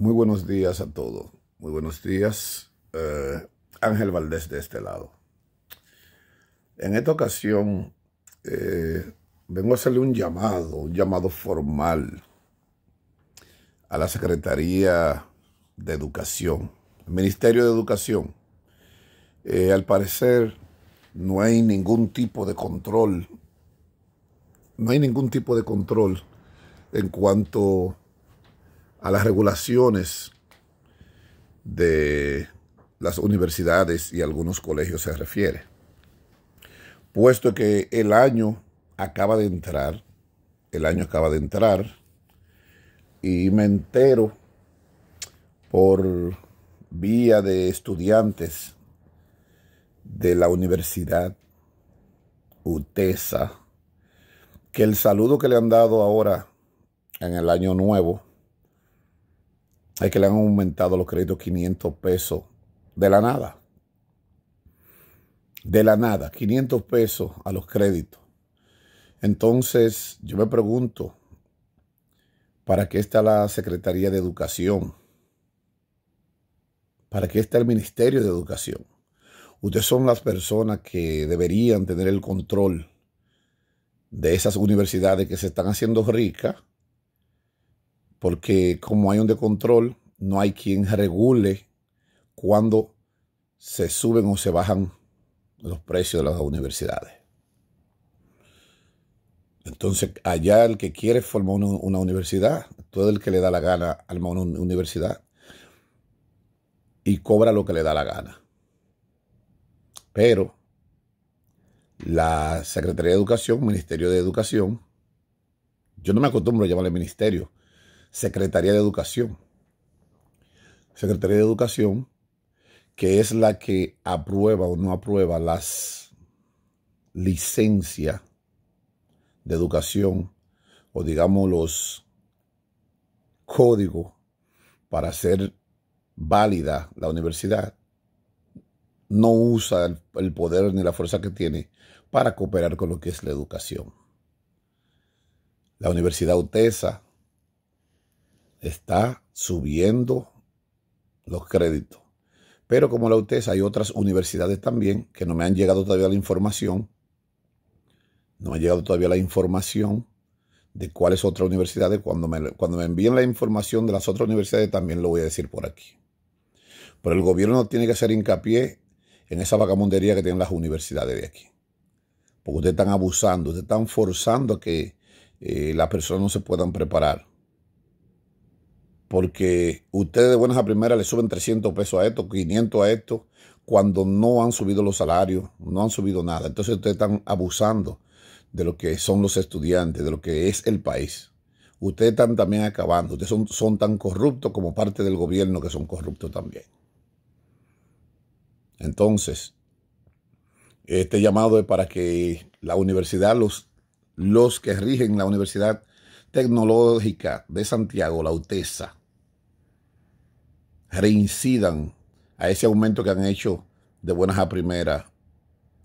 Muy buenos días a todos. Muy buenos días. Eh, Ángel Valdés de este lado. En esta ocasión eh, vengo a hacerle un llamado, un llamado formal a la Secretaría de Educación, al Ministerio de Educación. Eh, al parecer no hay ningún tipo de control, no hay ningún tipo de control en cuanto a las regulaciones de las universidades y algunos colegios se refiere. Puesto que el año acaba de entrar, el año acaba de entrar, y me entero por vía de estudiantes de la universidad UTESA, que el saludo que le han dado ahora en el año nuevo hay que le han aumentado los créditos 500 pesos de la nada. De la nada, 500 pesos a los créditos. Entonces, yo me pregunto, ¿para qué está la Secretaría de Educación? ¿Para qué está el Ministerio de Educación? Ustedes son las personas que deberían tener el control de esas universidades que se están haciendo ricas porque como hay un de control, no hay quien regule cuando se suben o se bajan los precios de las universidades. Entonces, allá el que quiere formar una, universidad, todo el que le da la gana arma una universidad y cobra lo que le da la gana. Pero la Secretaría de Educación, Ministerio de Educación, yo no me acostumbro a llamarle ministerio, Secretaría de Educación. Secretaría de Educación, que es la que aprueba o no aprueba las licencias de educación o digamos los códigos para hacer válida la universidad, no usa el, el poder ni la fuerza que tiene para cooperar con lo que es la educación. La Universidad UTESA, está subiendo los créditos. Pero como la UTES, hay otras universidades también que no me han llegado todavía la información. No me ha llegado todavía la información de cuáles otras universidades. Cuando me, cuando me envíen la información de las otras universidades también lo voy a decir por aquí. Pero el gobierno tiene que hacer hincapié en esa vagamundería que tienen las universidades de aquí. Porque ustedes están abusando, ustedes están forzando a que eh, las personas no se puedan preparar porque ustedes de buenas a primeras le suben 300 pesos a esto, 500 a esto, cuando no han subido los salarios, no han subido nada. Entonces ustedes están abusando de lo que son los estudiantes, de lo que es el país. Ustedes están también acabando, ustedes son, son tan corruptos como parte del gobierno que son corruptos también. Entonces, este llamado es para que la universidad, los, los que rigen la universidad, Tecnológica de Santiago, la UTESA, reincidan a ese aumento que han hecho de buenas a primeras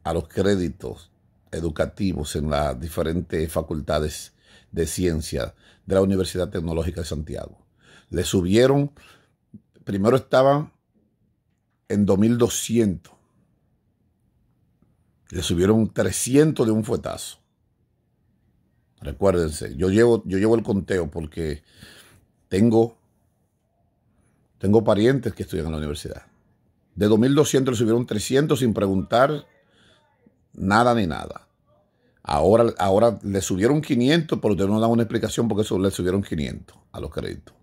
a los créditos educativos en las diferentes facultades de ciencia de la Universidad Tecnológica de Santiago. Le subieron, primero estaban en 2200, le subieron 300 de un fuetazo. Recuérdense, yo llevo, yo llevo el conteo porque tengo tengo parientes que estudian en la universidad. De 2.200 le subieron 300 sin preguntar nada ni nada. Ahora, ahora le subieron 500, pero ustedes no dan una explicación porque eso le subieron 500 a los créditos.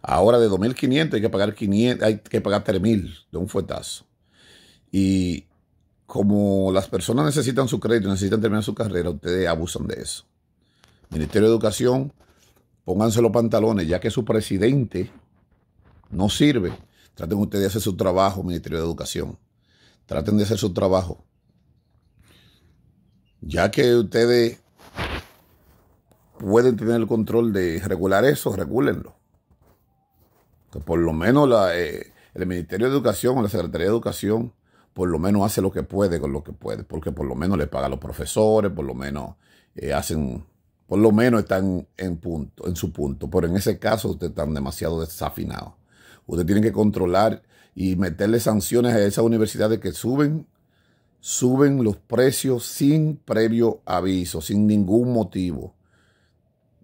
Ahora de 2.500 hay que pagar 500, hay que pagar 3.000 de un fuetazo. Y como las personas necesitan su crédito, necesitan terminar su carrera, ustedes abusan de eso. Ministerio de Educación, pónganse los pantalones, ya que su presidente no sirve. Traten ustedes de hacer su trabajo, Ministerio de Educación. Traten de hacer su trabajo. Ya que ustedes pueden tener el control de regular eso, regúlenlo. Que por lo menos eh, el Ministerio de Educación o la Secretaría de Educación por lo menos hace lo que puede con lo que puede, porque por lo menos le paga a los profesores, por lo menos eh, hacen, por lo menos están en punto, en su punto. Pero en ese caso ustedes están demasiado desafinados. Usted tiene que controlar y meterle sanciones a esas universidades que suben, suben los precios sin previo aviso, sin ningún motivo.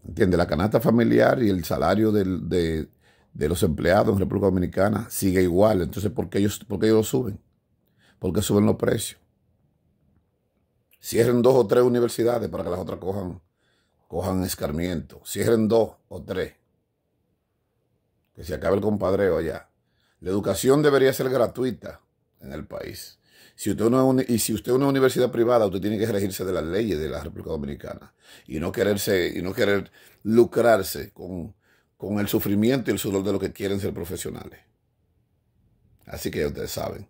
¿Entiende? La canasta familiar y el salario de, los empleados en República Dominicana sigue igual. Entonces, ¿por qué ellos, por ellos suben? ¿Por qué suben los precios? Cierren dos o tres universidades para que las otras cojan, cojan escarmiento. Cierren dos o tres que se acabe el compadreo allá. La educación debería ser gratuita en el país. Si usted no y si usted es una universidad privada, usted tiene que regirse de las leyes de la República Dominicana y no quererse y no querer lucrarse con, con el sufrimiento y el sudor de los que quieren ser profesionales. Así que ustedes saben,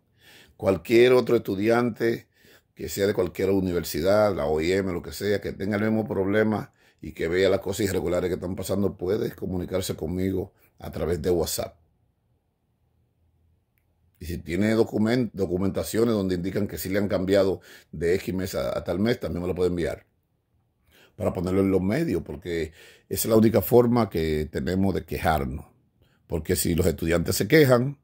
cualquier otro estudiante que sea de cualquier universidad, la OIM, lo que sea, que tenga el mismo problema y que vea las cosas irregulares que están pasando, puede comunicarse conmigo a través de WhatsApp. Y si tiene documentaciones donde indican que sí le han cambiado de X mes a, tal mes, también me lo puede enviar para ponerlo en los medios, porque esa es la única forma que tenemos de quejarnos. Porque si los estudiantes se quejan,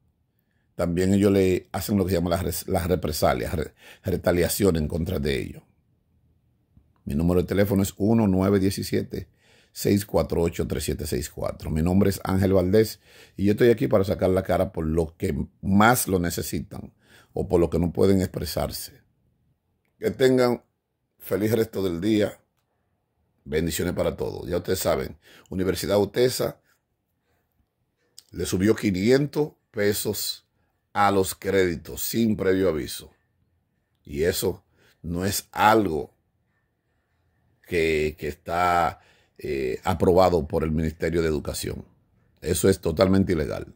también ellos le hacen lo que se llama las represalias, la retaliación en contra de ellos. Mi número de teléfono es 1917 648-3764. Mi nombre es Ángel Valdés y yo estoy aquí para sacar la cara por los que más lo necesitan o por los que no pueden expresarse. Que tengan feliz resto del día. Bendiciones para todos. Ya ustedes saben, Universidad Utesa le subió 500 pesos a los créditos sin previo aviso. Y eso no es algo que, que está eh, aprobado por el Ministerio de Educación. Eso es totalmente ilegal.